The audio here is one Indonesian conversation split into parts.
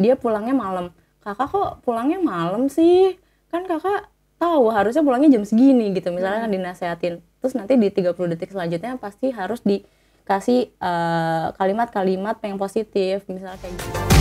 dia pulangnya malam kakak kok pulangnya malam sih kan kakak tahu harusnya pulangnya jam segini gitu misalnya kan dinasehatin terus nanti di 30 detik selanjutnya pasti harus dikasih eh, kalimat-kalimat uh, yang positif misalnya kayak gitu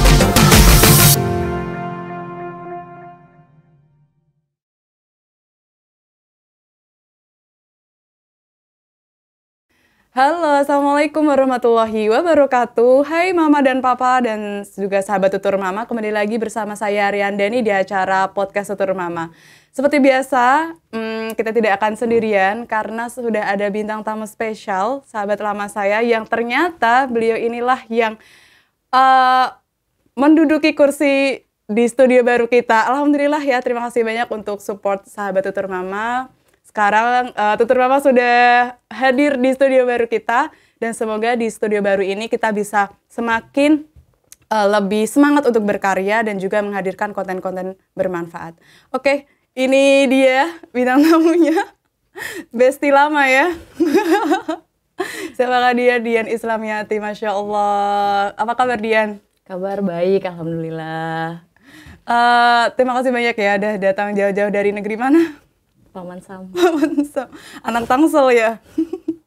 Halo, Assalamualaikum warahmatullahi wabarakatuh. Hai Mama dan Papa dan juga sahabat Tutur Mama. Kembali lagi bersama saya Rian Dani di acara Podcast Tutur Mama. Seperti biasa, hmm, kita tidak akan sendirian karena sudah ada bintang tamu spesial, sahabat lama saya yang ternyata beliau inilah yang uh, menduduki kursi di studio baru kita. Alhamdulillah ya, terima kasih banyak untuk support sahabat Tutur Mama sekarang uh, Tutur Mama sudah hadir di studio baru kita dan semoga di studio baru ini kita bisa semakin uh, lebih semangat untuk berkarya dan juga menghadirkan konten-konten bermanfaat. Oke, okay, ini dia bintang tamunya. Besti lama ya. Siapakah dia? Ya? Dian Islamiyati Masya Allah. Apa kabar Dian? Kabar baik, Alhamdulillah. Uh, terima kasih banyak ya udah datang jauh-jauh dari negeri mana? Paman Sam. Paman Sam. Anak Tangsel ya.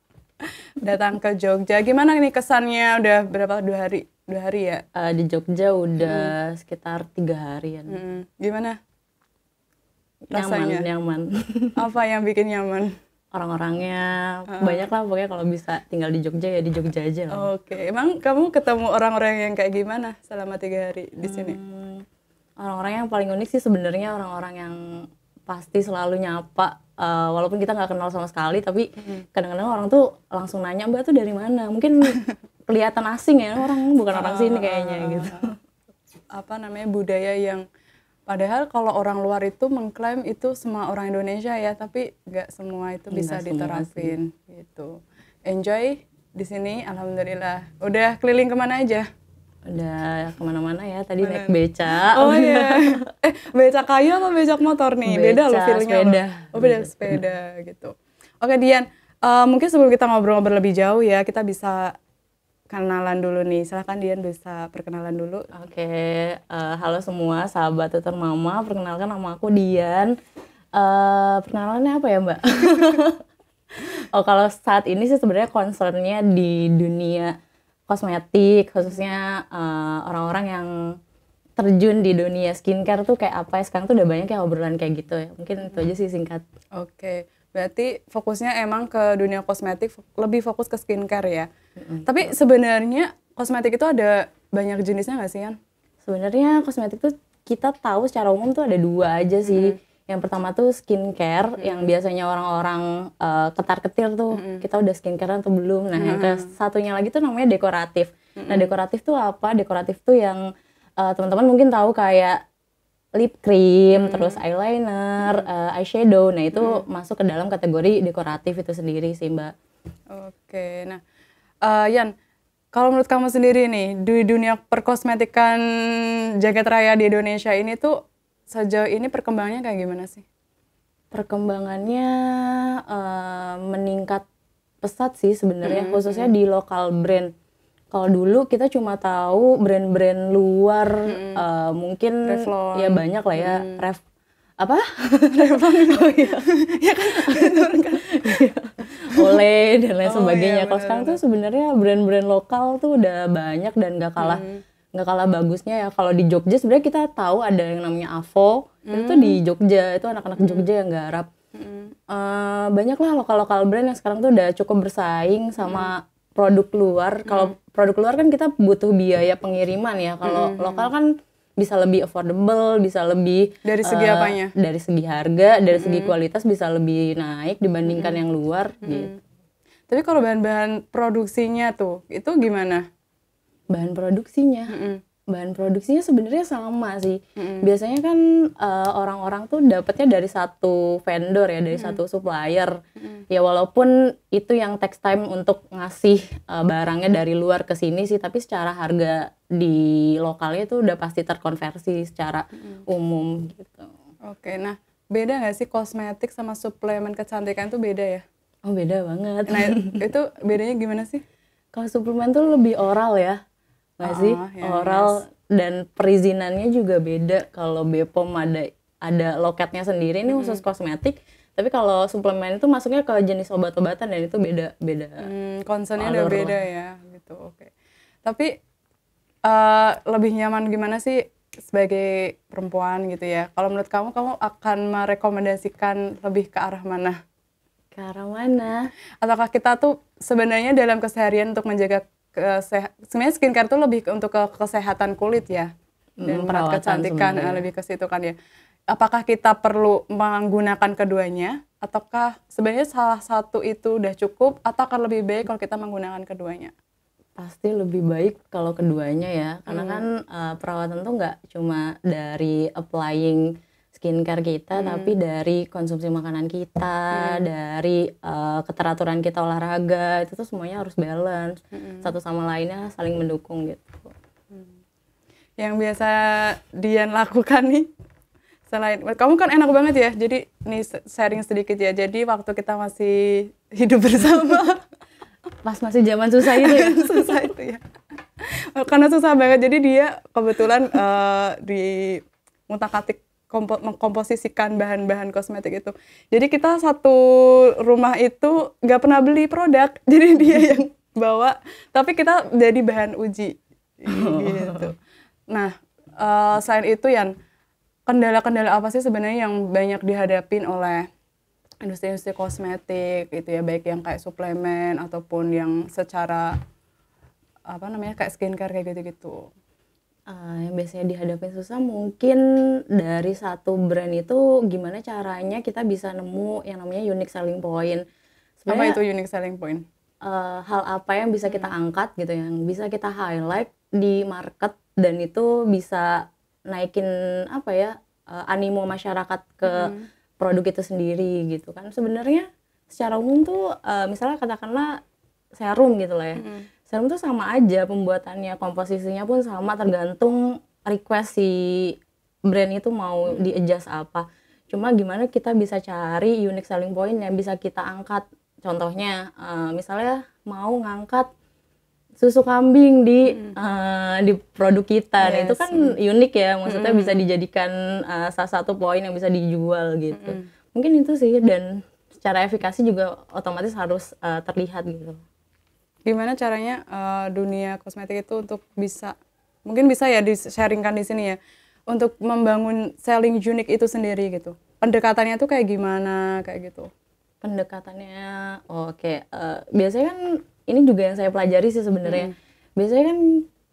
Datang ke Jogja. Gimana nih kesannya? Udah berapa? Dua hari? Dua hari ya? Uh, di Jogja udah hmm. sekitar tiga harian. Hmm. Gimana? Rasanya? Nyaman, nyaman. Apa yang bikin nyaman? orang-orangnya uh. banyak lah pokoknya kalau bisa tinggal di Jogja ya di Jogja aja lah. Oke, okay. emang kamu ketemu orang-orang yang kayak gimana selama tiga hari di sini? Hmm, orang-orang yang paling unik sih sebenarnya orang-orang yang pasti selalu nyapa uh, walaupun kita nggak kenal sama sekali tapi kadang-kadang orang tuh langsung nanya mbak tuh dari mana mungkin kelihatan asing ya orang bukan orang sini ah, kayaknya ah, gitu ah, apa namanya budaya yang padahal kalau orang luar itu mengklaim itu semua orang Indonesia ya tapi nggak semua itu iya, bisa diterapin gitu enjoy di sini alhamdulillah udah keliling kemana aja udah kemana-mana ya tadi Mana? naik beca oh iya eh beca kayu apa becak motor nih beca, beda loh feelingnya sepeda oh beda sepeda gitu oke Dian uh, mungkin sebelum kita ngobrol-ngobrol lebih jauh ya kita bisa kenalan dulu nih silahkan Dian bisa perkenalan dulu oke okay. uh, eh, halo semua sahabat tutor mama perkenalkan nama aku Dian uh, perkenalannya apa ya mbak oh kalau saat ini sih sebenarnya concernnya di dunia kosmetik khususnya orang eh, orang-orang yang terjun di dunia skincare tuh kayak apa ya sekarang tuh udah banyak yang obrolan kayak gitu ya mungkin itu aja sih singkat oke okay. berarti fokusnya emang ke dunia kosmetik lebih fokus ke skincare ya hmm tapi sebenarnya kosmetik itu ada banyak jenisnya nggak sih kan sebenarnya kosmetik tuh kita tahu secara umum tuh ada dua aja sih hmm yang pertama tuh skincare hmm. yang biasanya orang-orang uh, eh, ketar-ketir tuh hmm. kita udah skincare atau belum. Nah, hmm. yang satunya lagi tuh namanya dekoratif. Hmm. Nah, dekoratif tuh apa? Dekoratif tuh yang uh, teman-teman mungkin tahu kayak lip cream, hmm. terus eyeliner, hmm. uh, eyeshadow. Nah, itu hmm. masuk ke dalam kategori dekoratif itu sendiri sih, Mbak. Oke. Nah, uh, Yan, kalau menurut kamu sendiri nih di dunia perkosmetikan jagat raya di Indonesia ini tuh sejauh ini perkembangannya kayak gimana sih? Perkembangannya uh, meningkat pesat sih sebenarnya, hmm, khususnya hmm. di lokal brand. Kalau dulu kita cuma tahu brand-brand luar, hmm. uh, mungkin Reflon. ya banyak lah ya, hmm. Rev apa? Revlon oh, iya. ya kan, kan? Iya. oleh dan lain oh, sebagainya. Iya, Kalau sekarang tuh sebenarnya brand-brand lokal tuh udah banyak dan gak kalah. Hmm nggak kalah bagusnya ya kalau di Jogja sebenarnya kita tahu ada yang namanya AVO mm. itu di hmm. Jogja itu anak-anak mm. Jogja yang garap mm. uh, eh, banyaklah lokal-lokal brand yang sekarang tuh udah cukup bersaing sama mm. produk luar kalau mm. produk luar kan kita butuh biaya hmm. pengiriman ya kalau mm. lokal kan bisa lebih affordable, bisa lebih dari segi uh, apanya? Dari segi harga, dari mm. segi hmm. kualitas bisa lebih naik dibandingkan mm. yang luar. Mm. Gitu. Tapi kalau bahan-bahan produksinya tuh itu gimana? bahan produksinya. Mm -hmm. Bahan produksinya sebenarnya sama sih. Mm -hmm. Biasanya kan uh, orang-orang tuh dapatnya dari satu vendor ya, dari mm -hmm. satu supplier. Mm -hmm. Ya walaupun itu yang text time untuk ngasih uh, barangnya dari luar ke sini sih, tapi secara harga di lokalnya itu udah pasti terkonversi secara mm -hmm. umum gitu. Oke, nah beda nggak sih kosmetik sama suplemen kecantikan tuh beda ya? Oh beda banget. Nah itu bedanya gimana sih? Kalau suplemen tuh lebih oral ya nggak sih yeah, oh, ya, oral yes. dan perizinannya juga beda kalau Bepom ada ada loketnya sendiri ini khusus kosmetik tapi kalau suplemen itu masuknya ke jenis obat-obatan dan itu beda beda hmm, concernnya udah beda ya gitu oke okay. tapi uh, lebih nyaman gimana sih sebagai perempuan gitu ya kalau menurut kamu kamu akan merekomendasikan lebih ke arah mana ke arah mana ataukah kita tuh sebenarnya dalam keseharian untuk menjaga kesehat sebenarnya skincare tuh lebih untuk ke kesehatan kulit ya dan merawat kecantikan sebenernya. Eh, lebih ke situ kan ya apakah kita perlu menggunakan keduanya ataukah sebenarnya salah satu itu udah cukup atau akan lebih baik kalau kita menggunakan keduanya pasti lebih baik kalau keduanya ya karena hmm. kan uh, perawatan tuh nggak cuma dari applying skincare kita hmm. tapi dari konsumsi makanan kita hmm. dari uh, keteraturan kita olahraga itu tuh semuanya harus balance hmm. satu sama lainnya saling mendukung gitu hmm. yang biasa Dian lakukan nih selain kamu kan enak banget ya jadi nih sharing sedikit ya jadi waktu kita masih hidup bersama pas masih zaman susah itu ya susah itu ya karena susah banget jadi dia kebetulan uh, di mutakatik kompo mengkomposisikan bahan-bahan kosmetik itu. Jadi kita satu rumah itu nggak pernah beli produk, jadi dia hmm. yang bawa. Tapi kita jadi bahan uji gitu. Nah, uh, selain itu yang kendala-kendala apa sih sebenarnya yang banyak dihadapin oleh industri-industri kosmetik itu ya, baik yang kayak suplemen ataupun yang secara apa namanya kayak skincare kayak gitu-gitu uh, yang biasanya dihadapi susah mungkin dari satu brand itu gimana caranya kita bisa nemu yang namanya unique selling point. Sebenarnya, apa itu unique selling point? Uh, hal apa yang bisa kita hmm. angkat gitu yang bisa kita highlight di market dan itu bisa naikin apa ya uh, animo masyarakat ke hmm. produk itu sendiri gitu kan sebenarnya secara umum tuh uh, misalnya katakanlah serum gitu lah ya hmm serum tuh sama aja pembuatannya komposisinya pun sama tergantung request si brand itu mau hmm. di adjust apa cuma gimana kita bisa cari unique selling point yang bisa kita angkat contohnya uh, misalnya mau ngangkat susu kambing di hmm. uh, di produk kita yes. nah, itu kan hmm. unik ya maksudnya hmm. bisa dijadikan uh, salah satu poin yang bisa dijual gitu hmm. mungkin itu sih dan secara efikasi juga otomatis harus uh, terlihat gitu gimana caranya uh, dunia kosmetik itu untuk bisa mungkin bisa ya di-sharingkan di sini ya untuk membangun selling unique itu sendiri gitu. Pendekatannya tuh kayak gimana kayak gitu. Pendekatannya oke okay. uh, eh, biasanya kan ini juga yang saya pelajari sih sebenarnya. Hmm. Biasanya kan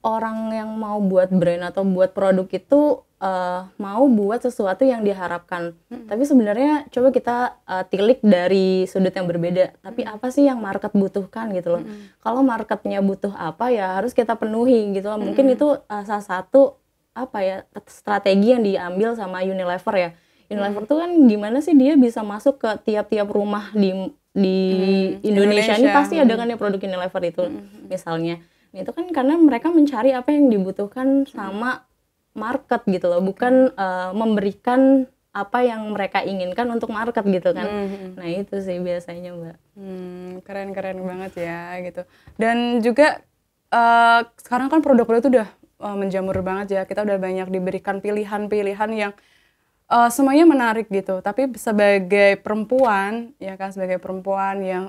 orang yang mau buat brand atau buat produk itu uh, mau buat sesuatu yang diharapkan. Hmm. Tapi sebenarnya coba kita uh, tilik dari sudut yang berbeda. Tapi hmm. apa sih yang market butuhkan gitu loh. Hmm. Kalau marketnya butuh apa ya harus kita penuhi gitu loh. Mungkin hmm. itu uh, salah satu apa ya strategi yang diambil sama Unilever ya. Unilever hmm. tuh kan gimana sih dia bisa masuk ke tiap-tiap rumah di di hmm. Indonesia. Indonesia ini pasti ada hmm. kan ya produk Unilever itu hmm. hmm misalnya. Nah, itu kan karena mereka mencari apa yang dibutuhkan sama market gitu loh, bukan uh, memberikan apa yang mereka inginkan untuk market gitu kan. Mm-hmm. Nah, itu sih biasanya, Mbak. Hmm, keren-keren banget ya gitu. Dan juga uh, sekarang kan produk-produk itu udah uh, menjamur banget ya. Kita udah banyak diberikan pilihan-pilihan yang uh, semuanya menarik gitu. Tapi sebagai perempuan ya kan sebagai perempuan yang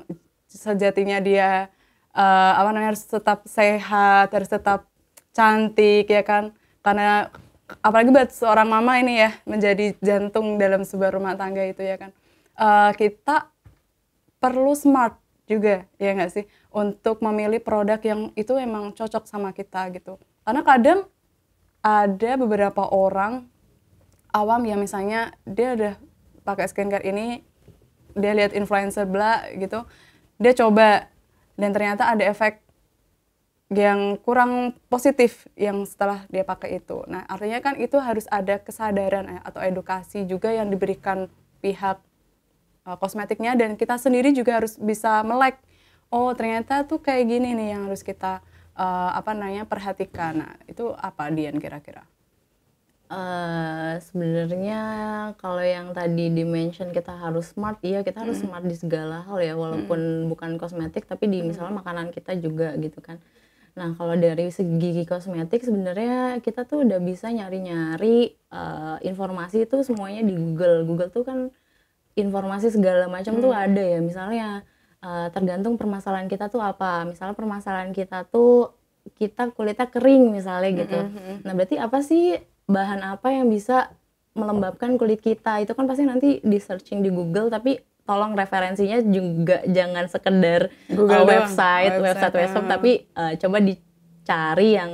sejatinya dia uh, apa namanya harus tetap sehat, harus tetap cantik ya kan karena apalagi buat seorang mama ini ya menjadi jantung dalam sebuah rumah tangga itu ya kan uh, kita perlu smart juga ya nggak sih untuk memilih produk yang itu emang cocok sama kita gitu karena kadang ada beberapa orang awam ya misalnya dia udah pakai skincare ini dia lihat influencer bla gitu dia coba dan ternyata ada efek yang kurang positif yang setelah dia pakai itu. Nah, artinya kan itu harus ada kesadaran eh, atau edukasi juga yang diberikan pihak eh, kosmetiknya dan kita sendiri juga harus bisa melek. Oh, ternyata tuh kayak gini nih yang harus kita uh, apa namanya perhatikan. Nah, itu apa Dian kira-kira? Uh, sebenarnya kalau yang tadi dimention kita harus smart, iya kita harus mm. smart di segala hal ya, walaupun mm. bukan kosmetik tapi di misalnya makanan kita juga gitu kan. Nah, kalau dari segi kosmetik sebenarnya kita tuh udah bisa nyari-nyari uh, informasi itu semuanya di Google. Google tuh kan informasi segala macam hmm. tuh ada ya. Misalnya uh, tergantung permasalahan kita tuh apa. Misalnya permasalahan kita tuh kita kulitnya kering misalnya gitu. Hmm, hmm, hmm. Nah, berarti apa sih bahan apa yang bisa melembabkan kulit kita? Itu kan pasti nanti di searching di Google tapi tolong referensinya juga jangan sekedar uh, Google uh, website, website, website, ya. website, tapi uh, coba dicari yang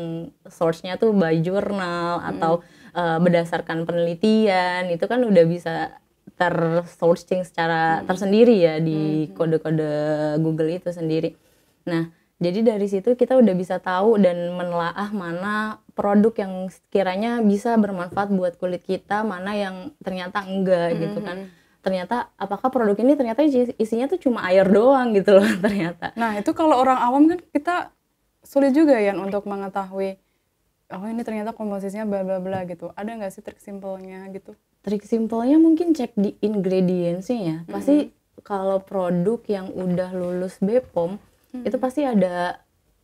source-nya tuh by jurnal hmm. atau uh, berdasarkan penelitian itu kan udah bisa tersourcing secara hmm. tersendiri ya di hmm. kode-kode hmm. Google itu sendiri. Nah, jadi dari situ kita udah bisa tahu dan menelaah mana produk yang kiranya bisa bermanfaat buat kulit kita, mana yang ternyata enggak gitu hmm. gitu kan ternyata apakah produk ini ternyata isinya tuh cuma air doang gitu loh ternyata. Nah itu kalau orang awam kan kita sulit juga ya untuk mengetahui oh ini ternyata komposisinya bla bla bla gitu. Ada nggak sih trik simpelnya gitu? Trik simpelnya mungkin cek di ingredientsnya ya. Pasti mm -hmm. kalau produk yang udah lulus BPOM mm -hmm. itu pasti ada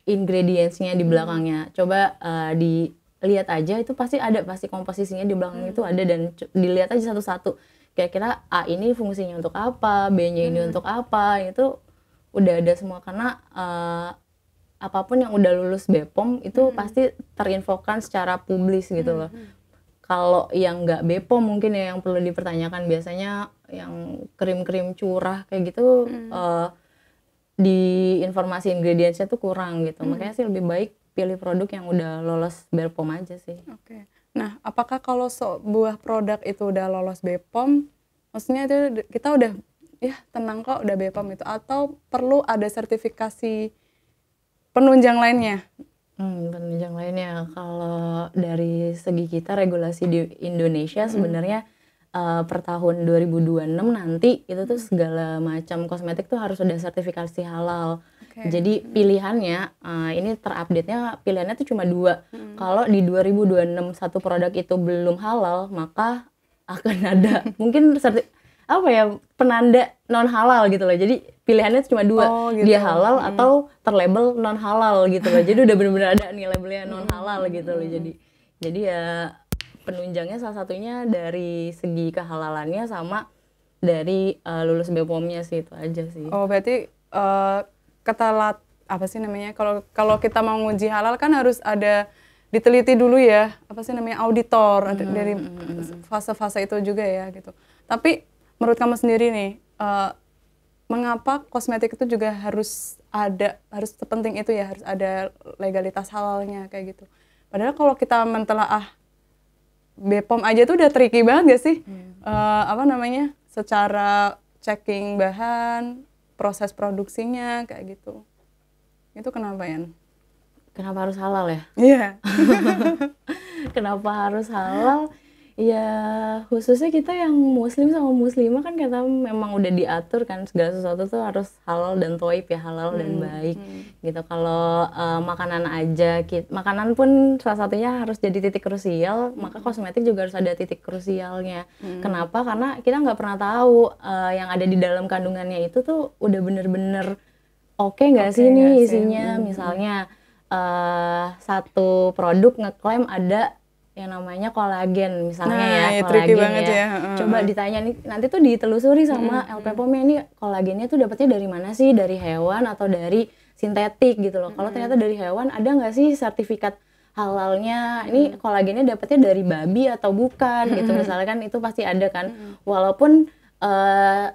ingredientsnya di belakangnya. Coba uh, dilihat aja itu pasti ada pasti komposisinya di belakang -hmm. itu ada dan dilihat aja satu-satu kira-kira A ini fungsinya untuk apa, B-nya ini hmm. untuk apa, itu udah ada semua karena uh, apapun yang udah lulus BPOM itu hmm. pasti terinfokan secara publis gitu loh. Hmm. hmm. Kalau yang nggak BPOM mungkin ya yang perlu dipertanyakan biasanya yang krim-krim curah kayak gitu hmm. uh, di informasi ingredientsnya tuh kurang gitu. Hmm. Makanya sih lebih baik pilih produk yang udah lolos BPOM aja sih. Oke. Okay Nah, apakah kalau sebuah produk itu udah lolos BPOM, maksudnya itu kita udah ya tenang kok udah BPOM itu atau perlu ada sertifikasi penunjang lainnya? Hmm, penunjang lainnya kalau dari segi kita regulasi di Indonesia hmm. sebenarnya uh, per tahun 2026 nanti itu tuh segala macam kosmetik tuh harus ada sertifikasi halal. Okay. Jadi pilihannya uh, ini terupdate-nya pilihannya tuh cuma dua. Hmm. Kalau di 2026 satu produk itu belum halal, maka akan ada mungkin seperti apa ya penanda non halal gitu loh. Jadi pilihannya cuma dua, oh, gitu. dia halal hmm. atau terlabel non halal gitu loh. Jadi udah bener-bener ada nih labelnya non halal hmm. gitu loh. Jadi jadi ya penunjangnya salah satunya dari segi kehalalannya sama dari uh, lulus BPOM-nya sih itu aja sih. Oh, berarti uh, ketelat apa sih namanya? Kalau kalau kita mau nguji halal kan harus ada diteliti dulu ya, apa sih namanya auditor -hmm. dari hmm, hmm. fase-fase itu juga ya gitu. Tapi menurut kamu sendiri nih, uh, mengapa kosmetik itu juga harus ada harus sepenting itu ya, harus ada legalitas halalnya kayak gitu. Padahal kalau kita mentelaah Bepom aja tuh udah tricky banget gak sih? Hmm. Uh, apa namanya? Secara checking bahan, proses produksinya kayak gitu. Itu kenapa, ya Kenapa harus halal ya? Iya. Yeah. kenapa harus halal? Ya khususnya kita yang muslim sama muslimah kan kita memang udah diatur kan segala sesuatu tuh harus halal dan toib ya halal hmm, dan baik hmm. gitu. Kalau uh, makanan aja kita, makanan pun salah satunya harus jadi titik krusial, hmm. maka kosmetik juga harus ada titik krusialnya. Hmm. Kenapa? Karena kita nggak pernah tahu uh, yang ada di dalam kandungannya itu tuh udah bener-bener oke okay nggak okay, sih nih isinya, hmm. hmm, hmm. misalnya. uh, satu produk ngeklaim ada yang namanya kolagen misalnya nah, ya, ya kolagen banget ya. ya. Uh. Coba ditanya nih nanti tuh ditelusuri sama mm. LP POM ini kolagennya tuh dapatnya dari mana sih? Dari hewan atau dari sintetik gitu loh. Mm. Kalau ternyata dari hewan ada nggak sih sertifikat halalnya? Ini kolagennya dapatnya dari babi atau bukan mm. gitu misalnya kan itu pasti ada kan. Mm. Walaupun uh,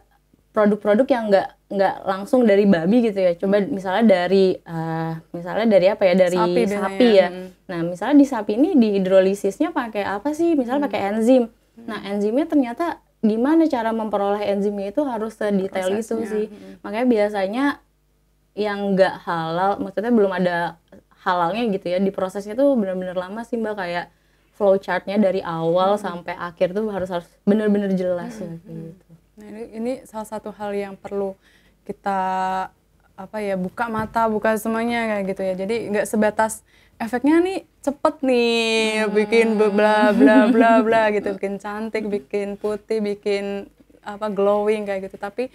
produk-produk yang nggak nggak langsung dari babi gitu ya. Coba hmm. misalnya dari uh, misalnya dari apa ya dari sapi, sapi ya. ya. Hmm. Nah misalnya di sapi ini di hidrolisisnya pakai apa sih? Misalnya hmm. pakai enzim. Hmm. Nah enzimnya ternyata gimana cara memperoleh enzimnya itu harus sedetail itu sih. Hmm. Makanya biasanya yang nggak halal, maksudnya belum ada halalnya gitu ya. Di prosesnya tuh benar-benar lama sih mbak kayak flowchartnya dari awal hmm. sampai akhir tuh harus harus benar-benar jelas ya, hmm. ya, gitu. Nah, ini, ini salah satu hal yang perlu kita apa ya buka mata buka semuanya kayak gitu ya jadi nggak sebatas efeknya nih cepet nih hmm. bikin bla bla bla bla gitu bikin cantik bikin putih bikin apa glowing kayak gitu tapi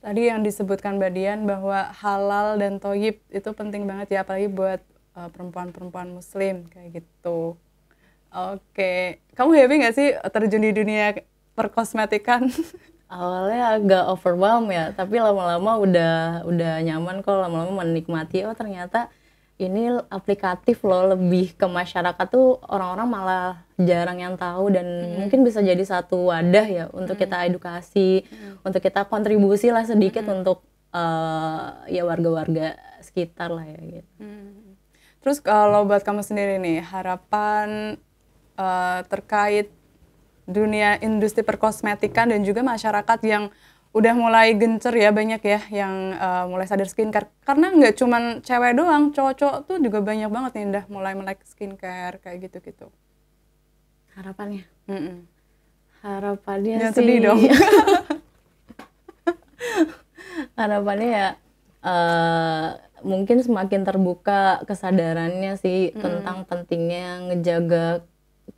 tadi yang disebutkan mbak Dian bahwa halal dan toyib itu penting banget ya apalagi buat eh, perempuan-perempuan uh, muslim kayak gitu oke okay. kamu happy nggak sih terjun di dunia perkosmetikan awalnya agak overwhelm ya tapi lama-lama udah udah nyaman kok lama-lama menikmati oh ternyata ini aplikatif loh lebih ke masyarakat tuh orang-orang malah jarang yang tahu dan hmm. mungkin bisa jadi satu wadah ya untuk hmm. kita edukasi hmm. untuk kita kontribusi lah sedikit hmm. untuk uh, ya warga-warga sekitar lah ya gitu hmm. terus kalau buat kamu sendiri nih harapan uh, terkait dunia industri perkosmetikan dan juga masyarakat yang udah mulai gencer ya banyak ya yang uh, mulai sadar skincare karena nggak cuman cewek doang cowok-cowok tuh juga banyak banget nih udah mulai melek skincare kayak gitu-gitu harapannya mm -mm. harapannya Jangan sih sedih dong harapannya ya uh, mungkin semakin terbuka kesadarannya sih mm -hmm. tentang pentingnya ngejaga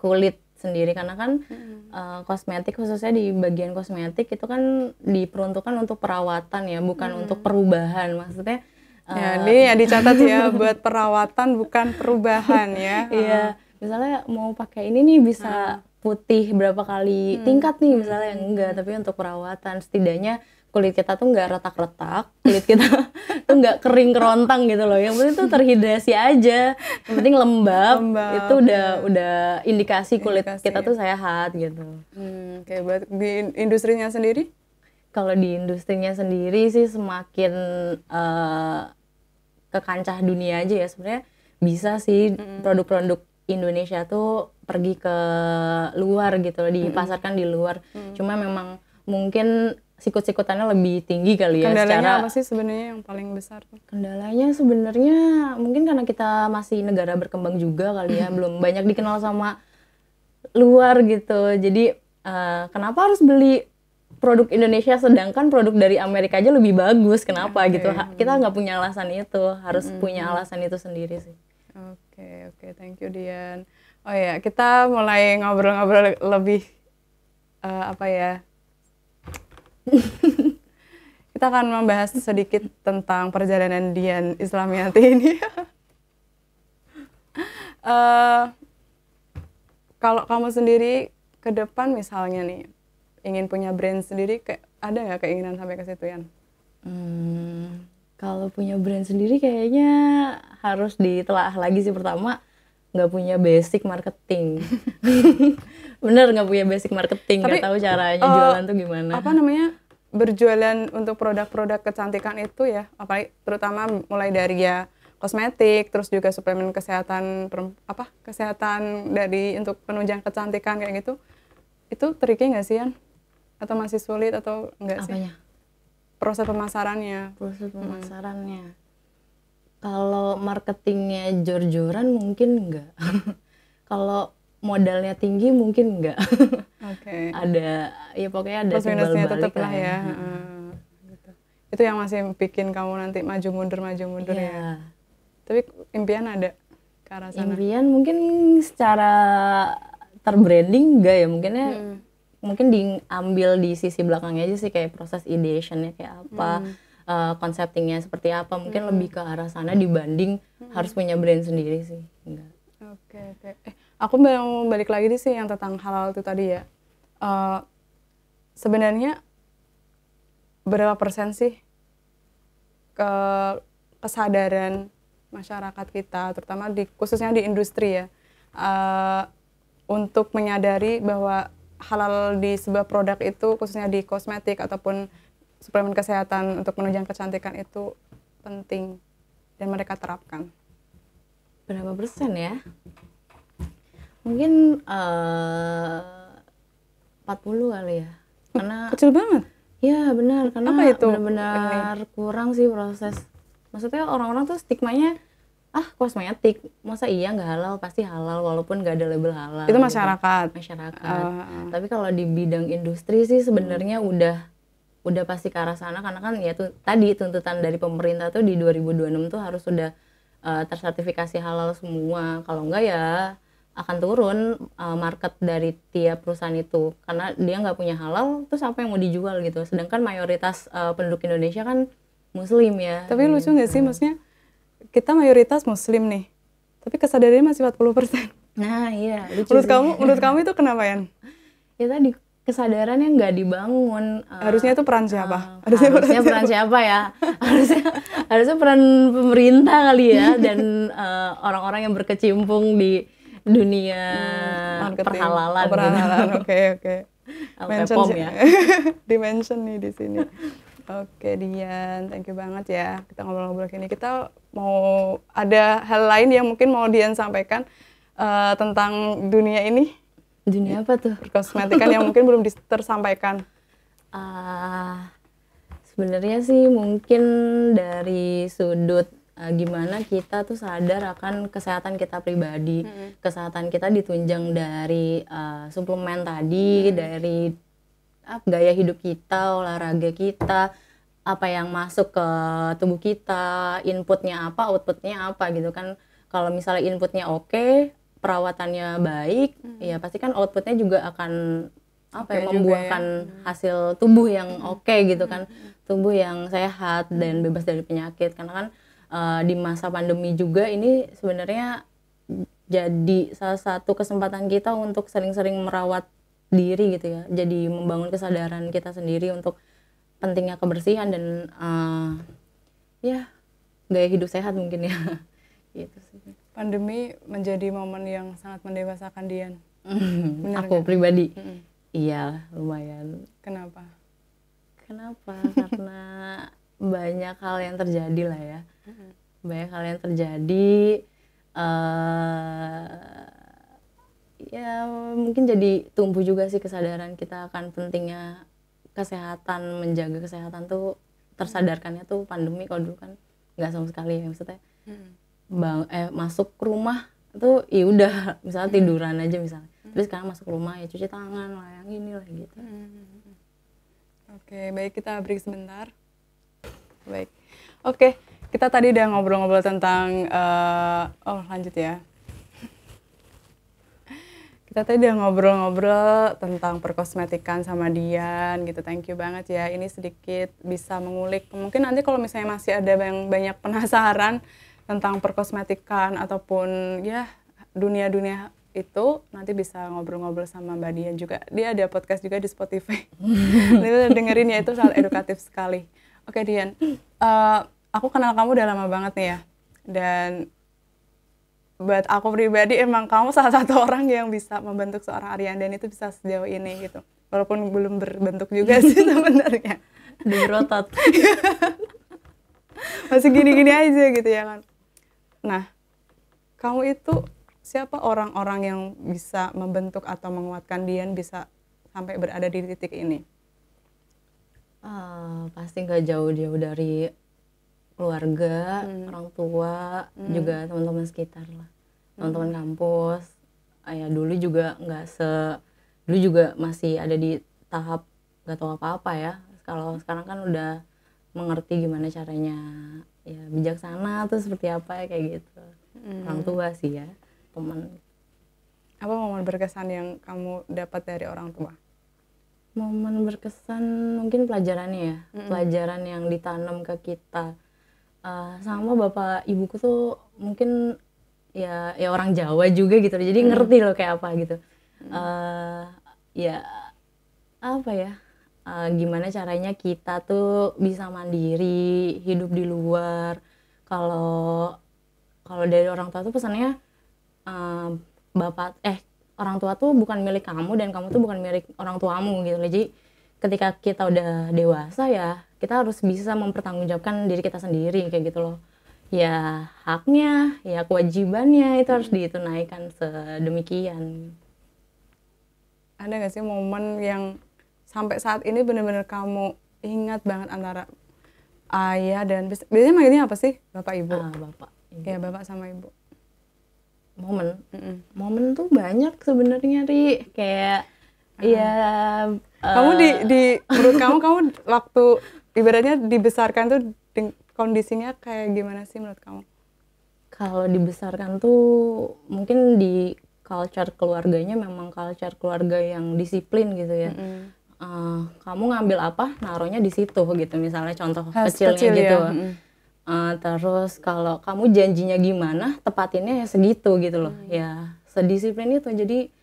kulit sendiri karena kan hmm. uh, kosmetik khususnya di bagian kosmetik itu kan diperuntukkan untuk perawatan ya bukan hmm. untuk perubahan maksudnya uh, ya eh, ini ya dicatat ya buat perawatan bukan perubahan ya iya misalnya mau pakai ini nih bisa putih berapa kali hmm. tingkat nih misalnya enggak tapi untuk perawatan setidaknya kulit kita tuh nggak retak-retak, kulit kita tuh nggak kering kerontang gitu loh. Yang penting tuh terhidrasi aja. Yang penting lembab. lembab itu udah udah indikasi kulit indikasi, kita tuh sehat gitu. Hmm, kayak buat di industrinya sendiri? Kalau di industrinya sendiri sih semakin uh, eh, ke kancah dunia aja ya sebenarnya bisa sih hmm. produk-produk Indonesia tuh pergi ke luar gitu loh, hmm. dipasarkan mm di luar. Hmm. Cuma memang mungkin sikut-sikutannya lebih tinggi kali ya. Kendalanya secara, apa sih sebenarnya yang paling besar? Tuh? Kendalanya sebenarnya mungkin karena kita masih negara berkembang juga kali ya, belum banyak dikenal sama luar gitu. Jadi uh, kenapa harus beli produk Indonesia sedangkan produk dari Amerika aja lebih bagus? Kenapa okay. gitu? kita nggak punya alasan itu, harus mm -hmm. punya alasan itu sendiri sih. Oke okay, oke, okay. thank you Dian. Oh ya, kita mulai ngobrol-ngobrol lebih uh, apa ya? Kita akan membahas sedikit tentang perjalanan Dian Islamiyati ini. uh, kalau kamu sendiri ke depan misalnya nih ingin punya brand sendiri, ada nggak keinginan sampai ke situ Yan? Hmm, kalau punya brand sendiri kayaknya harus ditelaah lagi sih pertama nggak punya basic marketing bener nggak punya basic marketing nggak tahu caranya uh, eh, jualan tuh gimana apa namanya berjualan untuk produk-produk kecantikan itu ya apalagi terutama mulai dari ya kosmetik terus juga suplemen kesehatan apa kesehatan dari untuk penunjang kecantikan kayak gitu itu tricky nggak sih Yan? atau masih sulit atau enggak sih Apanya? proses pemasarannya proses hmm. pemasarannya hmm. kalau marketingnya jor-joran mungkin enggak kalau modalnya tinggi mungkin enggak. Oke. Okay. ada ya pokoknya ada Plus minusnya tetap ya. Hmm. Gitu. Itu yang masih bikin kamu nanti maju mundur maju mundur yeah. ya. Iya. Tapi impian ada ke arah sana. Impian mungkin secara terbranding enggak ya mungkinnya hmm. mungkin diambil di sisi belakangnya aja sih kayak proses ideationnya kayak apa. Hmm uh, eh, konseptingnya seperti apa mungkin hmm. lebih ke arah sana dibanding hmm. harus punya brand sendiri sih enggak oke okay, oke okay. eh aku mau balik lagi sih yang tentang halal itu tadi ya uh, sebenarnya berapa persen sih ke kesadaran masyarakat kita terutama di khususnya di industri ya uh, untuk menyadari bahwa halal di sebuah produk itu khususnya di kosmetik ataupun suplemen kesehatan untuk menunjang kecantikan itu penting dan mereka terapkan berapa persen ya mungkin eh, empat puluh kali ya oh, karena kecil banget ya benar karena Apa itu? benar-benar kurang sih proses maksudnya orang-orang tuh stigmanya ah kosmetik masa iya nggak halal pasti halal walaupun nggak ada label halal itu masyarakat gitu. masyarakat uh, tapi kalau di bidang industri sih sebenarnya hmm. udah udah pasti ke arah sana karena kan ya tuh tadi tuntutan dari pemerintah tuh di 2026 tuh harus sudah uh, tersertifikasi halal semua kalau enggak ya akan turun uh, market dari tiap perusahaan itu karena dia nggak punya halal terus apa yang mau dijual gitu sedangkan mayoritas uh, penduduk Indonesia kan muslim ya tapi gitu. lucu nggak sih gitu. maksudnya kita mayoritas muslim nih tapi kesadarannya masih 40 persen nah iya lucu menurut sih. kamu menurut kamu itu kenapa ya ya tadi kesadaran yang nggak dibangun eh, harusnya itu peran siapa uh, harusnya, harusnya peran, siapa, siapa ya harusnya harusnya peran pemerintah kali ya dan orang-orang uh, orang -orang yang berkecimpung di dunia hmm, perhalalan. Oh, perhalalan. Gitu. Oke, gitu. oke. Okay, okay. Mention ya. dimension nih di sini. Oke, okay, Dian, thank you banget ya. Kita ngobrol-ngobrol ini. Kita mau ada hal lain yang mungkin mau Dian sampaikan uh, tentang dunia ini. Dunia apa tuh? Kosmetikan yang mungkin belum tersampaikan. Uh, Sebenarnya sih mungkin dari sudut uh, gimana kita tuh sadar akan kesehatan kita pribadi hmm. kesehatan kita ditunjang dari uh, suplemen tadi hmm. dari uh, gaya hidup kita olahraga kita apa yang masuk ke tubuh kita inputnya apa outputnya apa gitu kan kalau misalnya inputnya oke okay, perawatannya baik hmm. ya pasti kan outputnya juga akan apa okay ya membuahkan ya. hasil tubuh yang oke okay, gitu kan tubuh yang sehat dan bebas dari penyakit karena kan uh, di masa pandemi juga ini sebenarnya jadi salah satu kesempatan kita untuk sering-sering merawat diri gitu ya jadi membangun kesadaran kita sendiri untuk pentingnya kebersihan dan uh, ya gaya hidup sehat mungkin ya gitu sih pandemi menjadi momen yang sangat mendewasakan Dian mm, aku gak? pribadi mm -mm. iya lumayan kenapa kenapa karena banyak hal yang terjadi lah ya banyak hal yang terjadi uh, ya mungkin jadi tumbuh juga sih kesadaran kita akan pentingnya kesehatan menjaga kesehatan tuh tersadarkannya tuh pandemi kalau dulu kan nggak sama sekali ya maksudnya hmm. bang eh masuk rumah tuh iya udah misalnya hmm. tiduran aja misalnya hmm. terus sekarang masuk rumah ya cuci tangan lah yang ini lah gitu hmm, hmm, oke okay, baik kita break sebentar baik oke okay kita tadi udah ngobrol-ngobrol tentang uh, oh lanjut ya kita tadi udah ngobrol-ngobrol tentang perkosmetikan sama Dian gitu thank you banget ya ini sedikit bisa mengulik mungkin nanti kalau misalnya masih ada yang banyak penasaran tentang perkosmetikan ataupun ya dunia-dunia itu nanti bisa ngobrol-ngobrol sama Mbak Dian juga. Dia ada podcast juga di Spotify. dengerin ya itu sangat edukatif sekali. Oke Dian, uh, aku kenal kamu udah lama banget nih ya dan buat aku pribadi emang kamu salah satu orang yang bisa membentuk seorang Arianda itu bisa sejauh ini gitu walaupun belum berbentuk juga sih sebenarnya dari masih gini-gini aja gitu ya kan nah kamu itu siapa orang-orang yang bisa membentuk atau menguatkan Dian bisa sampai berada di titik ini uh, pasti nggak jauh-jauh dari keluarga hmm. orang tua hmm. juga teman-teman sekitar lah hmm. teman-teman hmm. kampus ayah ya, dulu juga nggak se dulu juga masih ada di tahap nggak tahu apa-apa ya kalau sekarang kan udah mengerti gimana caranya ya bijaksana tuh seperti apa ya kayak gitu hmm. orang tua sih ya teman apa momen berkesan yang kamu dapat dari orang tua momen berkesan mungkin pelajarannya ya -hmm. pelajaran yang ditanam ke kita Eh, sama bapak ibuku tuh mungkin ya ya orang Jawa juga gitu jadi hmm. ngerti loh kayak apa gitu hmm. uh, ya apa ya uh, gimana caranya kita tuh bisa mandiri hidup di luar kalau kalau dari orang tua tuh pesannya uh, bapak eh orang tua tuh bukan milik kamu dan kamu tuh bukan milik orang tuamu gitu jadi ketika kita udah dewasa ya kita harus bisa mempertanggungjawabkan diri kita sendiri kayak gitu loh ya haknya ya kewajibannya itu harus ditunaikan sedemikian ada nggak sih momen yang sampai saat ini benar-benar kamu ingat banget antara ayah dan biasanya manggilnya apa sih bapak ibu ah, bapak ibu. ya bapak sama ibu momen mm -mm. momen tuh banyak sebenarnya ri kayak ah. Iya. Uh, kamu di eh, di menurut kamu kamu waktu ibaratnya dibesarkan tuh kondisinya kayak gimana sih menurut kamu? Kalau dibesarkan tuh mungkin di culture keluarganya memang culture keluarga yang disiplin gitu ya. Mm -hmm. uh, kamu ngambil apa, naruhnya di situ gitu. Misalnya contoh Has kecilnya kecil gitu. Ya. Mm -hmm. uh, terus kalau kamu janjinya gimana, tepatinnya ya segitu gitu loh. Mm -hmm. Ya sedisiplin itu. Jadi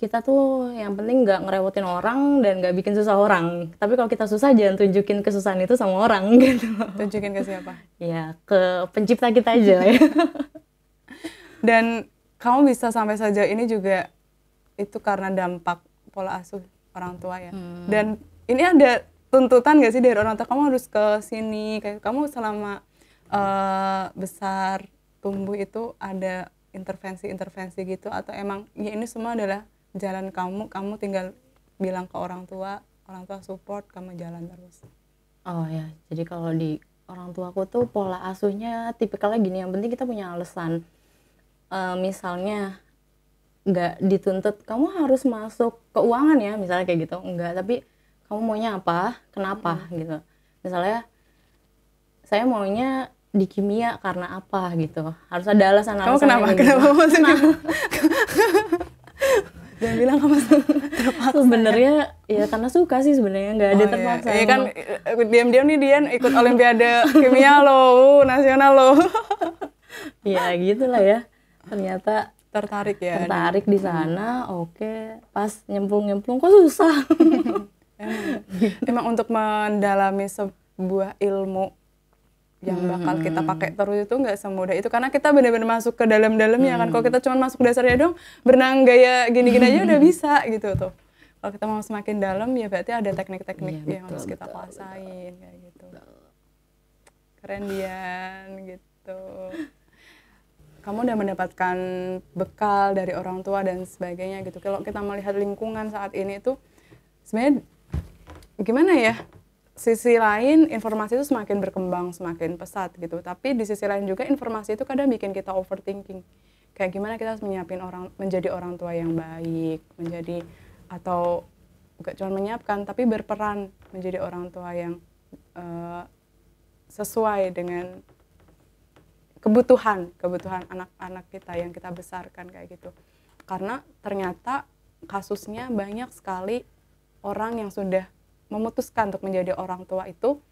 kita tuh yang penting nggak ngerewetin orang dan nggak bikin susah orang. Tapi kalau kita susah jangan tunjukin kesusahan itu sama orang gitu. Tunjukin ke siapa? ya ke pencipta kita aja ya. dan kamu bisa sampai saja ini juga itu karena dampak pola asuh orang tua ya. Hmm. Dan ini ada tuntutan gak sih dari orang tua kamu harus ke sini kamu selama uh, besar tumbuh itu ada intervensi-intervensi gitu atau emang ya ini semua adalah jalan kamu kamu tinggal bilang ke orang tua orang tua support kamu jalan terus oh ya jadi kalau di orang tua aku tuh pola asuhnya tipikalnya gini yang penting kita punya alasan e, misalnya nggak dituntut kamu harus masuk keuangan ya misalnya kayak gitu enggak tapi kamu maunya apa kenapa -hmm. gitu misalnya saya maunya di kimia karena apa gitu harus ada alasan alasan kamu kenapa gitu. kenapa jangan bilang kamu terpaksa sebenarnya kan? ya karena suka sih sebenarnya nggak ada oh, iya. terpaksa iya. Ya, kan eh, diam-diam nih Dian ikut olimpiade kimia loh uh, nasional loh ya gitulah ya ternyata tertarik ya tertarik di sana hmm. oke pas nyemplung nyemplung kok susah emang, emang untuk mendalami sebuah ilmu yang hmm. bakal kita pakai terus itu nggak semudah itu karena kita benar-benar masuk ke dalam-dalamnya hmm. kan kalau hmm. kita cuma masuk dasarnya dong berenang gaya gini-gini aja udah bisa gitu tuh kalau kita mau semakin dalam ya berarti ada teknik-teknik ya, yang betul, harus kita kuasain kayak gitu keren Dian gitu kamu udah mendapatkan bekal dari orang tua dan sebagainya gitu kalau kita melihat lingkungan saat ini itu sebenarnya gimana ya sisi lain informasi itu semakin berkembang semakin pesat gitu tapi di sisi lain juga informasi itu kadang bikin kita overthinking kayak gimana kita harus menyiapin orang menjadi orang tua yang baik menjadi atau gak cuma menyiapkan tapi berperan menjadi orang tua yang uh, sesuai dengan kebutuhan kebutuhan anak-anak kita yang kita besarkan kayak gitu karena ternyata kasusnya banyak sekali orang yang sudah memutuskan untuk menjadi orang tua itu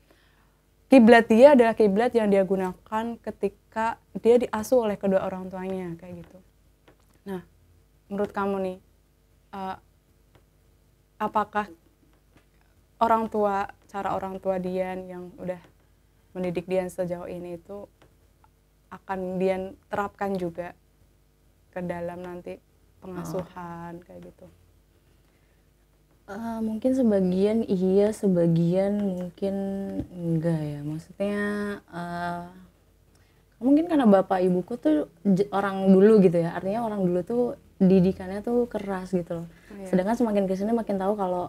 kiblat dia adalah kiblat yang dia gunakan ketika dia diasuh oleh kedua orang tuanya kayak gitu. Nah, menurut kamu nih, uh, apakah orang tua cara orang tua Dian yang udah mendidik Dian sejauh ini itu akan Dian terapkan juga ke dalam nanti pengasuhan oh. kayak gitu? Uh, mungkin sebagian iya, sebagian mungkin enggak ya. Maksudnya uh, mungkin karena bapak ibuku tuh orang dulu gitu ya. Artinya orang dulu tuh didikannya tuh keras gitu loh. Oh, iya. Sedangkan semakin kesini makin tahu kalau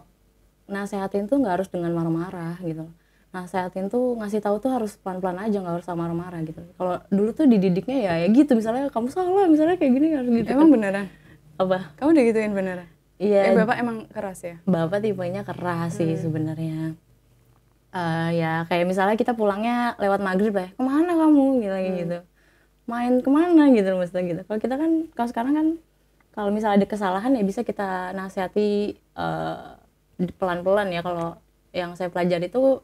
nasehatin tuh nggak harus dengan marah-marah gitu loh. Nasehatin tuh ngasih tahu tuh harus pelan-pelan aja nggak harus sama marah-marah gitu. Kalau dulu tuh dididiknya ya ya gitu misalnya kamu salah misalnya kayak gini harus gitu. Emang beneran? Apa? Kamu udah gituin beneran? Iya. Eh, bapak emang keras ya? Bapak tipenya keras sih hmm. sebenarnya. Uh, ya kayak misalnya kita pulangnya lewat maghrib lah, ya, kemana kamu gitu hmm. gitu, main kemana gitu maksudnya gitu. Kalau kita kan kalau sekarang kan kalau misalnya ada kesalahan ya bisa kita nasihati pelan eh, pelan-pelan ya kalau yang saya pelajari itu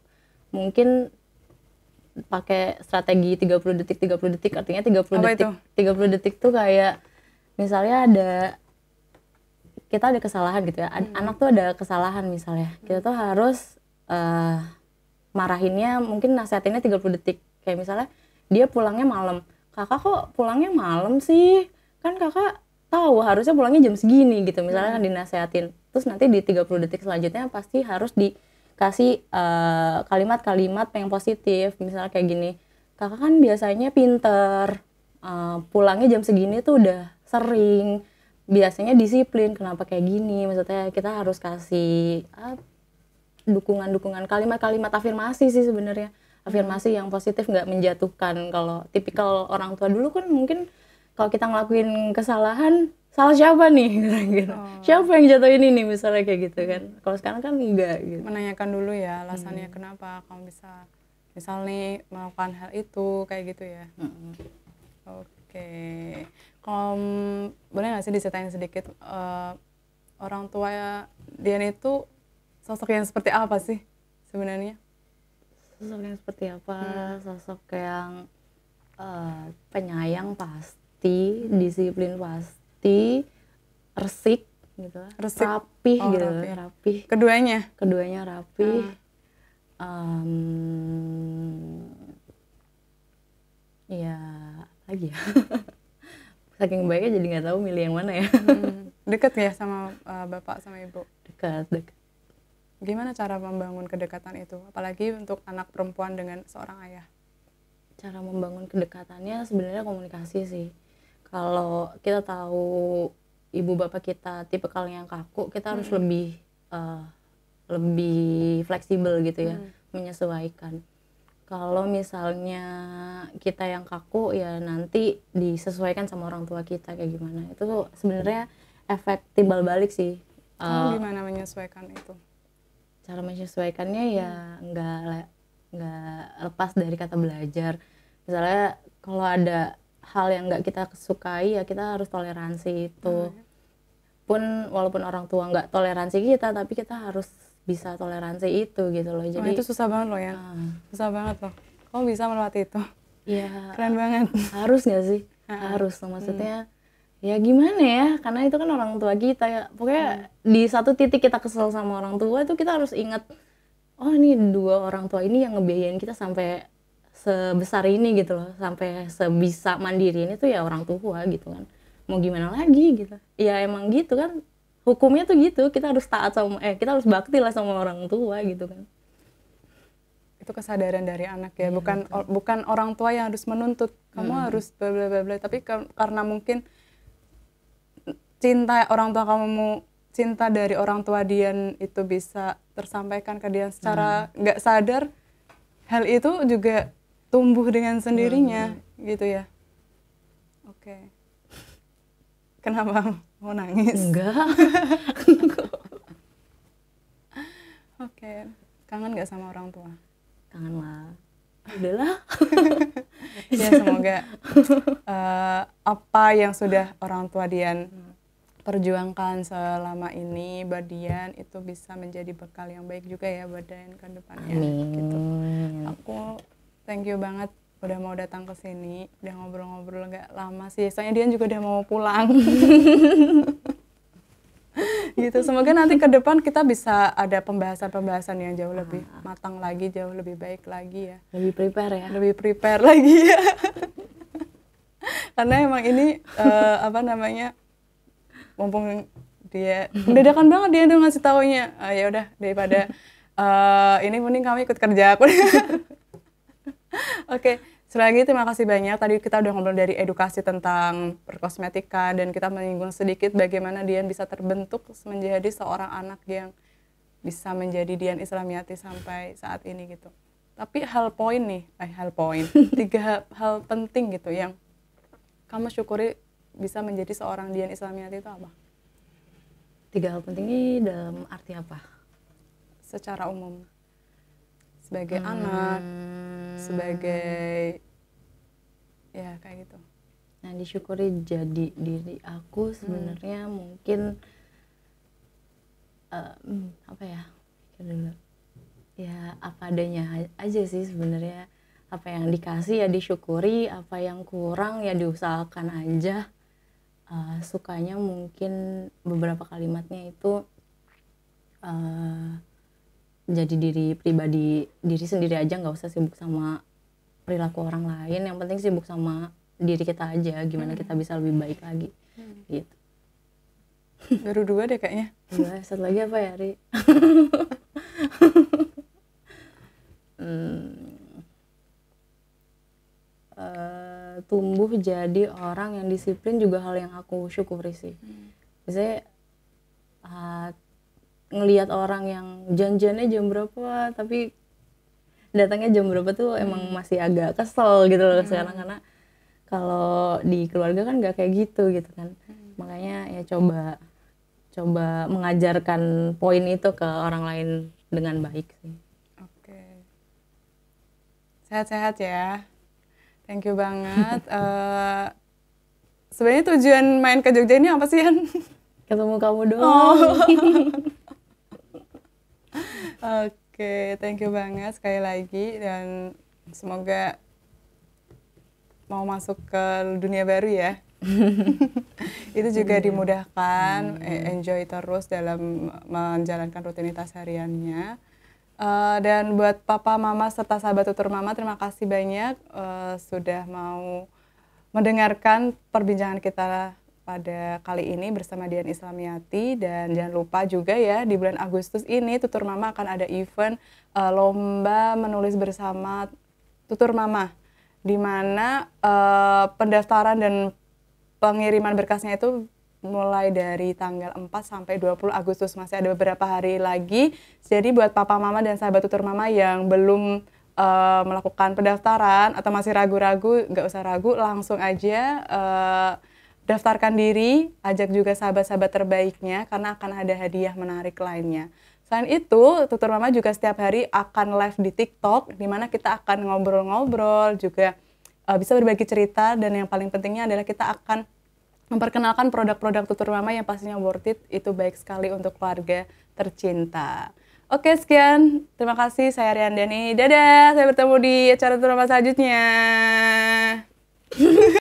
mungkin pakai strategi 30 detik 30 detik artinya 30 Apa detik itu? 30 detik tuh kayak misalnya ada kita ada kesalahan gitu ya hmm. anak tuh ada kesalahan misalnya kita tuh harus uh, marahinnya mungkin nasihatinnya 30 detik kayak misalnya dia pulangnya malam kakak kok pulangnya malam sih kan kakak tahu harusnya pulangnya jam segini gitu misalnya kan dinasehatin terus nanti di 30 detik selanjutnya pasti harus dikasih eh, kalimat-kalimat uh, kalimat -kalimat yang positif misalnya kayak gini kakak kan biasanya pinter uh, pulangnya jam segini tuh udah sering biasanya disiplin kenapa kayak gini maksudnya kita harus kasih ah, dukungan-dukungan ah, kalimat-kalimat afirmasi sih sebenarnya afirmasi yang positif nggak menjatuhkan kalau tipikal orang tua dulu kan mungkin kalau kita ngelakuin kesalahan salah siapa nih gitu oh. siapa yang jatuh ini nih misalnya kayak gitu kan hmm. kalau sekarang kan enggak gitu menanyakan dulu ya alasannya hmm. kenapa kamu bisa misalnya melakukan hal itu kayak gitu ya hmm. oke okay um, boleh nggak sih diceritain sedikit uh, orang tua ya, Dian itu sosok yang seperti apa sih sebenarnya? Sosok yang seperti apa? Hmm. Sosok yang uh, penyayang pasti, hmm. disiplin pasti, resik gitu, resik. rapih oh, gitu, rapih. rapih. Keduanya? Keduanya rapih. Hmm. Um, ya lagi ya saking hmm. baiknya jadi nggak tahu milih yang mana ya hmm. dekat ya sama uh, bapak sama ibu dekat dekat gimana cara membangun kedekatan itu apalagi untuk anak perempuan dengan seorang ayah cara membangun kedekatannya sebenarnya komunikasi sih kalau kita tahu ibu bapak kita tipe kalau yang kaku kita harus hmm. lebih uh, lebih fleksibel gitu ya hmm. menyesuaikan kalau misalnya kita yang kaku ya nanti disesuaikan sama orang tua kita kayak gimana itu tuh sebenarnya efek timbal balik sih Kamu uh, gimana menyesuaikan itu cara menyesuaikannya ya nggak hmm. nggak lepas dari kata belajar misalnya kalau ada hal yang nggak kita sukai ya kita harus toleransi itu hmm. pun walaupun orang tua nggak toleransi kita tapi kita harus bisa toleransi itu gitu loh jadi oh, itu susah banget loh ya uh, susah banget loh kamu bisa melewati itu Iya. Keren banget. Harus nggak sih? Uh, Harus. Maksudnya hmm. ya gimana ya? Karena itu kan orang tua kita ya. Pokoknya hmm. di satu titik kita kesel sama orang tua itu kita harus ingat oh ini dua orang tua ini yang ngebiayain kita sampai sebesar ini gitu loh, sampai sebisa mandiri ini tuh ya orang tua gitu kan. Mau gimana lagi gitu. Ya emang gitu kan hukumnya tuh gitu kita harus taat sama eh kita harus bakti lah sama orang tua gitu kan itu kesadaran dari anak ya, ya bukan bukan orang tua yang harus menuntut kamu hmm. harus bla bla bla bla tapi karena mungkin cinta orang tua kamu cinta dari orang tua Dian itu bisa tersampaikan ke Dian secara hmm. nggak hmm. sadar hal itu juga tumbuh dengan hmm, sendirinya hmm. gitu ya oke okay. kenapa Mau nangis? Enggak. Oke, kangen nggak sama orang tua? Kangen lah. Udahlah. ya semoga uh, apa yang sudah orang tua Dian perjuangkan selama ini buat Dian itu bisa menjadi bekal yang baik juga ya buat ke depannya. Gitu. Aku thank you banget udah mau datang ke sini, udah ngobrol-ngobrol nggak lama sih. Soalnya dia juga udah mau pulang. gitu. Semoga nanti ke depan kita bisa ada pembahasan-pembahasan yang jauh lebih ah. matang lagi, jauh lebih baik lagi ya. Lebih prepare ya. Lebih prepare lagi ya. Karena emang ini uh, apa namanya? mumpung dia mendadakan banget dia tuh ngasih taunya. Uh, ya udah daripada uh, ini mending kami ikut kerja aku. Oke, sekali lagi terima kasih banyak. Tadi kita udah ngobrol dari edukasi tentang perkosmetika dan kita menyinggung sedikit bagaimana Dian bisa terbentuk menjadi seorang anak yang bisa menjadi Dian Islamiyati sampai saat ini gitu. Tapi hal poin nih, eh, hal poin, tiga hal penting gitu yang kamu syukuri bisa menjadi seorang Dian Islamiyati itu apa? Tiga hal penting ini dalam arti apa? Secara umum sebagai hmm. anak, sebagai ya kayak gitu. Nah disyukuri jadi diri aku hmm. sebenarnya eh, hmm. mungkin um, apa ya? Dulu. Ya apa adanya aja sih sebenarnya apa yang dikasih ya disyukuri, apa yang kurang ya diusahakan aja. Uh, sukanya mungkin beberapa kalimatnya itu uh, jadi diri pribadi diri sendiri aja nggak usah sibuk sama perilaku orang lain yang penting sibuk sama diri kita aja gimana hmm. kita bisa lebih baik lagi hmm. gitu baru dua deh kayaknya dua iya, satu lagi apa ya Ri hmm, uh, tumbuh jadi orang yang disiplin juga hal yang aku syukuri sih hmm. misalnya uh, ah, ngelihat orang yang janjiannya jam berapa tapi datangnya jam berapa tuh emang hmm. masih agak kesel gitu loh hmm. sekarang karena kalau di keluarga kan nggak kayak gitu gitu kan hmm. makanya ya coba coba mengajarkan poin itu ke orang lain dengan baik sih oke sehat-sehat ya thank you banget uh, sebenarnya tujuan main ke Jogja ini apa sih Yan ketemu kamu dong oh. Oke, okay, thank you banget sekali lagi dan semoga mau masuk ke dunia baru ya. itu juga iya. dimudahkan, e, hmm. enjoy terus dalam menjalankan rutinitas hariannya. Uh, dan buat papa, mama serta sahabat tutur mama, terima kasih banyak uh, sudah mau mendengarkan perbincangan kita pada kali ini bersama Dian Islamiyati dan jangan lupa juga ya di bulan Agustus ini Tutur Mama akan ada event uh, lomba menulis bersama Tutur Mama di mana uh, pendaftaran dan pengiriman berkasnya itu mulai dari tanggal 4 sampai 20 Agustus masih ada beberapa hari lagi. Jadi buat papa mama dan sahabat tutur mama yang belum uh, melakukan pendaftaran atau masih ragu-ragu, nggak -ragu, usah ragu, langsung aja uh, daftarkan diri, ajak juga sahabat-sahabat terbaiknya karena akan ada hadiah menarik lainnya. Selain itu, Tutur Mama juga setiap hari akan live di TikTok di mana kita akan ngobrol-ngobrol juga uh, bisa berbagi cerita dan yang paling pentingnya adalah kita akan memperkenalkan produk-produk Tutur Mama yang pastinya worth it itu baik sekali untuk keluarga tercinta. Oke, sekian. Terima kasih. Saya Rian Dani Dadah. Saya bertemu di acara Tutur Mama selanjutnya.